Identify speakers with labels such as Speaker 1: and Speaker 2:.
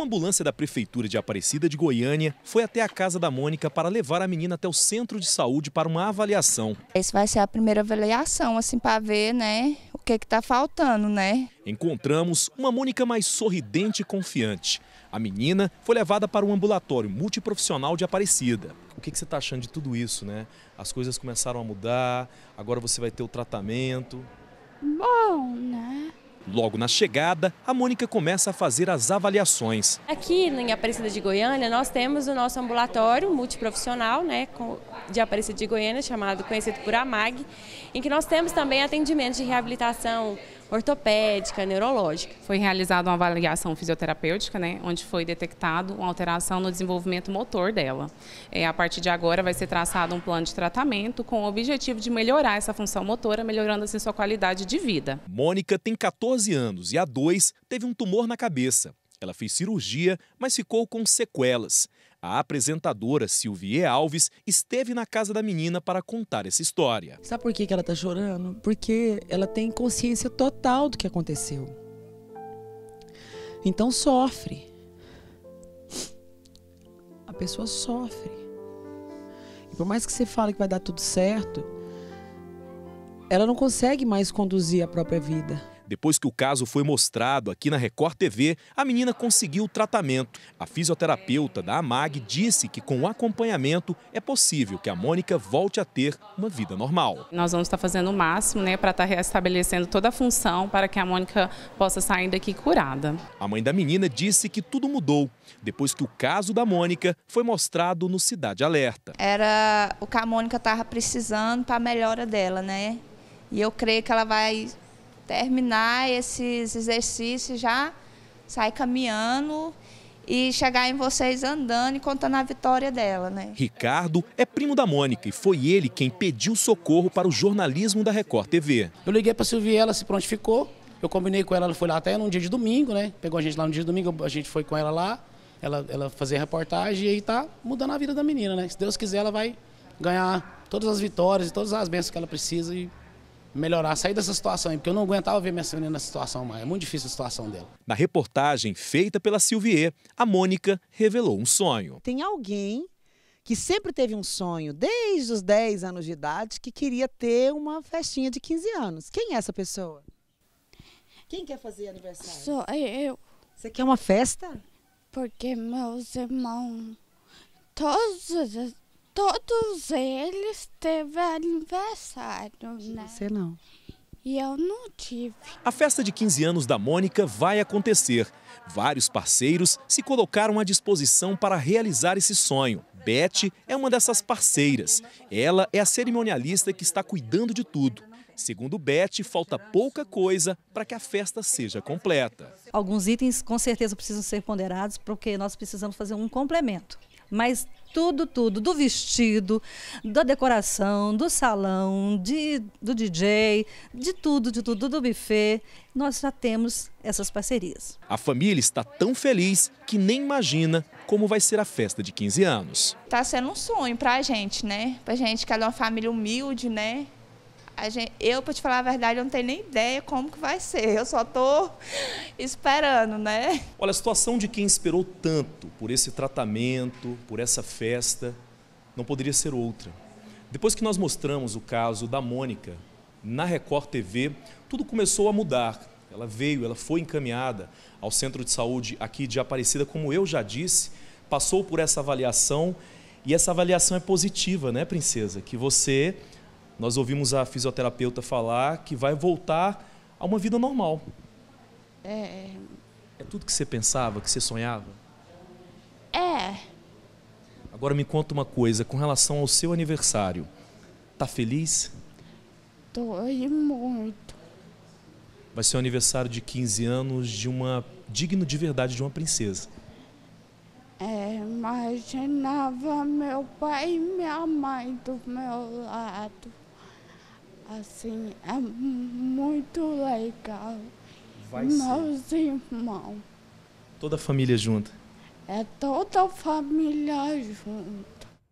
Speaker 1: Uma ambulância da Prefeitura de Aparecida de Goiânia foi até a casa da Mônica para levar a menina até o centro de saúde para uma avaliação.
Speaker 2: Essa vai ser a primeira avaliação, assim, para ver, né, o que está faltando, né?
Speaker 1: Encontramos uma Mônica mais sorridente e confiante. A menina foi levada para o ambulatório multiprofissional de Aparecida. O que, que você está achando de tudo isso, né? As coisas começaram a mudar, agora você vai ter o tratamento.
Speaker 2: Bom, né?
Speaker 1: Logo na chegada, a Mônica começa a fazer as avaliações.
Speaker 2: Aqui em Aparecida de Goiânia, nós temos o nosso ambulatório multiprofissional né, de Aparecida de Goiânia, chamado conhecido por AMAG, em que nós temos também atendimento de reabilitação ortopédica, neurológica. Foi realizada uma avaliação fisioterapêutica, né, onde foi detectado uma alteração no desenvolvimento motor dela. É, a partir de agora vai ser traçado um plano de tratamento com o objetivo de melhorar essa função motora, melhorando assim sua qualidade
Speaker 1: de vida. Mônica tem 14 anos e há dois teve um tumor na cabeça. Ela fez cirurgia, mas ficou com sequelas. A apresentadora Silvia Alves esteve na casa da menina para contar essa história.
Speaker 2: Sabe por que ela está chorando? Porque ela
Speaker 1: tem consciência total do que aconteceu. Então sofre. A pessoa sofre. E por mais que você fale que vai dar tudo certo, ela não consegue mais conduzir a própria vida. Depois que o caso foi mostrado aqui na Record TV, a menina conseguiu o tratamento. A fisioterapeuta da AMAG disse que com o acompanhamento é possível que a Mônica volte a ter uma vida normal.
Speaker 2: Nós vamos estar fazendo o máximo né, para estar tá restabelecendo toda a função para que a Mônica possa sair daqui curada.
Speaker 1: A mãe da menina disse que tudo mudou depois que o caso da Mônica foi mostrado no Cidade Alerta.
Speaker 2: Era o que a Mônica estava precisando para a melhora dela, né? E eu creio que ela vai terminar esses exercícios, já sair caminhando e chegar em vocês andando e contando a vitória dela, né?
Speaker 1: Ricardo é primo da Mônica e foi ele quem pediu socorro para o jornalismo da Record TV. Eu liguei para Silvia, ela se prontificou. Eu combinei com ela, ela foi lá até num dia de domingo, né? Pegou a gente lá no dia de domingo, a gente foi com ela lá, ela, ela fazia reportagem e aí tá mudando a vida da menina, né? Se Deus quiser, ela vai ganhar todas as vitórias e todas as bênçãos que ela precisa e melhorar, sair dessa situação aí, porque eu não aguentava ver minha menina nessa situação mais. É muito difícil a situação dela. Na reportagem feita pela Silvier, a Mônica revelou um sonho.
Speaker 2: Tem alguém
Speaker 1: que sempre teve um
Speaker 2: sonho, desde os 10 anos de idade, que queria ter uma festinha de 15 anos. Quem é essa pessoa? Quem quer fazer aniversário? Sou eu. Você quer uma festa? Porque meus irmãos, todos todos eles teve aniversário, né? Você não. E eu
Speaker 1: não tive. A festa de 15 anos da Mônica vai acontecer. Vários parceiros se colocaram à disposição para realizar esse sonho. Beth é uma dessas parceiras. Ela é a cerimonialista que está cuidando de tudo. Segundo Beth, falta pouca coisa para que a festa seja completa.
Speaker 2: Alguns itens com certeza precisam ser ponderados, porque nós precisamos fazer um complemento. Mas tudo, tudo, do vestido, da decoração, do salão, de, do DJ, de tudo, de tudo, do buffet, nós já temos essas parcerias.
Speaker 1: A família está tão feliz que nem imagina como vai ser a festa de 15 anos.
Speaker 2: Está sendo um sonho para a gente, né? Para a gente, que é uma família humilde, né? Gente, eu, para te falar a verdade, eu não tenho nem ideia como que vai ser. Eu só estou esperando, né?
Speaker 1: Olha, a situação de quem esperou tanto por esse tratamento, por essa festa, não poderia ser outra. Depois que nós mostramos o caso da Mônica na Record TV, tudo começou a mudar. Ela veio, ela foi encaminhada ao centro de saúde aqui de Aparecida, como eu já disse, passou por essa avaliação e essa avaliação é positiva, né, princesa? Que você nós ouvimos a fisioterapeuta falar que vai voltar a uma vida normal. É, é. É tudo que você pensava, que você sonhava? É. Agora me conta uma coisa com relação ao seu aniversário. Tá feliz?
Speaker 2: Tô muito.
Speaker 1: Vai ser o um aniversário de 15 anos de uma digno de verdade de uma princesa.
Speaker 2: É, imaginava meu pai e minha mãe do meu lado. Assim, é muito legal.
Speaker 1: Vai Meus
Speaker 2: ser. irmãos.
Speaker 1: Toda a família junta?
Speaker 2: É toda a família junta.